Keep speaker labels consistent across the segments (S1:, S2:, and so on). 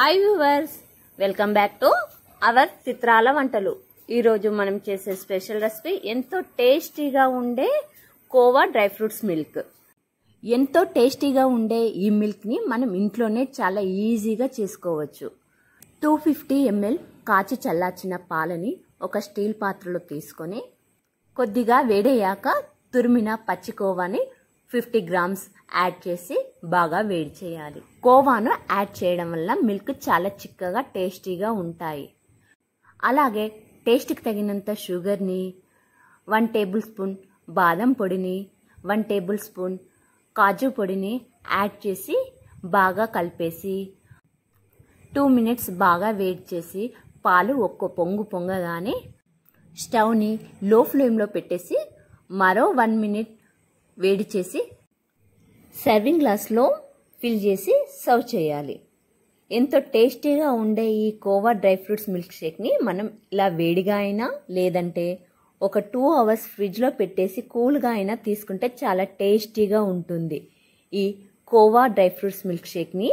S1: hi viewers welcome back to our చిత్రాల వంటలు ఈరోజు మనం చేసే స్పెషల్ రెసిపీ ఎంతో టేస్టీగా ఉండే కోవా డ్రై ఫ్రూట్స్ మిల్క్ ఎంతో టేస్టీగా ఉండే ఈ మిల్క్ని మనం ఇంట్లోనే చాలా ఈజీగా చేసుకోవచ్చు టూ ఫిఫ్టీ ఎంఎల్ కాచి చల్లార్చిన పాలని ఒక స్టీల్ పాత్రలో తీసుకొని కొద్దిగా వేడయ్యాక తురిమిన పచ్చికోవాని ఫిఫ్టీ గ్రామ్స్ యాడ్ చేసి బాగా వేడి చేయాలి కోవాను యాడ్ చేయడం వల్ల మిల్క్ చాలా చిక్కగా టేస్టీగా ఉంటాయి అలాగే టేస్ట్కి తగినంత షుగర్ని వన్ టేబుల్ స్పూన్ బాదం పొడిని వన్ టేబుల్ స్పూన్ కాజు పొడిని యాడ్ చేసి బాగా కలిపేసి టూ మినిట్స్ బాగా వేడి చేసి పాలు ఒక్క పొంగు పొంగగానే స్టవ్ని లో ఫ్లేమ్లో పెట్టేసి మరో వన్ మినిట్ వేడి చేసి సర్వింగ్ గ్లాస్లో ఫిల్ చేసి సర్వ్ చేయాలి ఎంతో టేస్టీగా ఉండే ఈ కోవా డ్రై ఫ్రూట్స్ మిల్క్ షేక్ని మనం ఇలా వేడిగా అయినా లేదంటే ఒక టూ అవర్స్ ఫ్రిడ్జ్లో పెట్టేసి కూల్గా అయినా తీసుకుంటే చాలా టేస్టీగా ఉంటుంది ఈ కోవా డ్రై ఫ్రూట్స్ మిల్క్ షేక్ని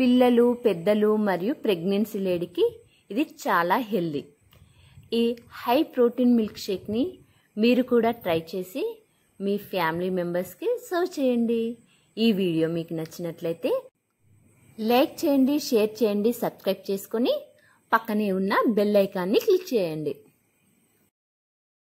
S1: పిల్లలు పెద్దలు మరియు ప్రెగ్నెన్సీ లేడీకి ఇది చాలా హెల్దీ ఈ హై ప్రోటీన్ మిల్క్ షేక్ని మీరు కూడా ట్రై చేసి మీ ఫ్యామిలీ మెంబర్స్కి సర్వ్ చేయండి ఈ వీడియో మీకు నచ్చినట్లయితే లైక్ చేయండి షేర్ చేయండి సబ్స్క్రైబ్ చేసుకొని పక్కనే ఉన్న బెల్ ఐకాన్ని క్లిక్ చేయండి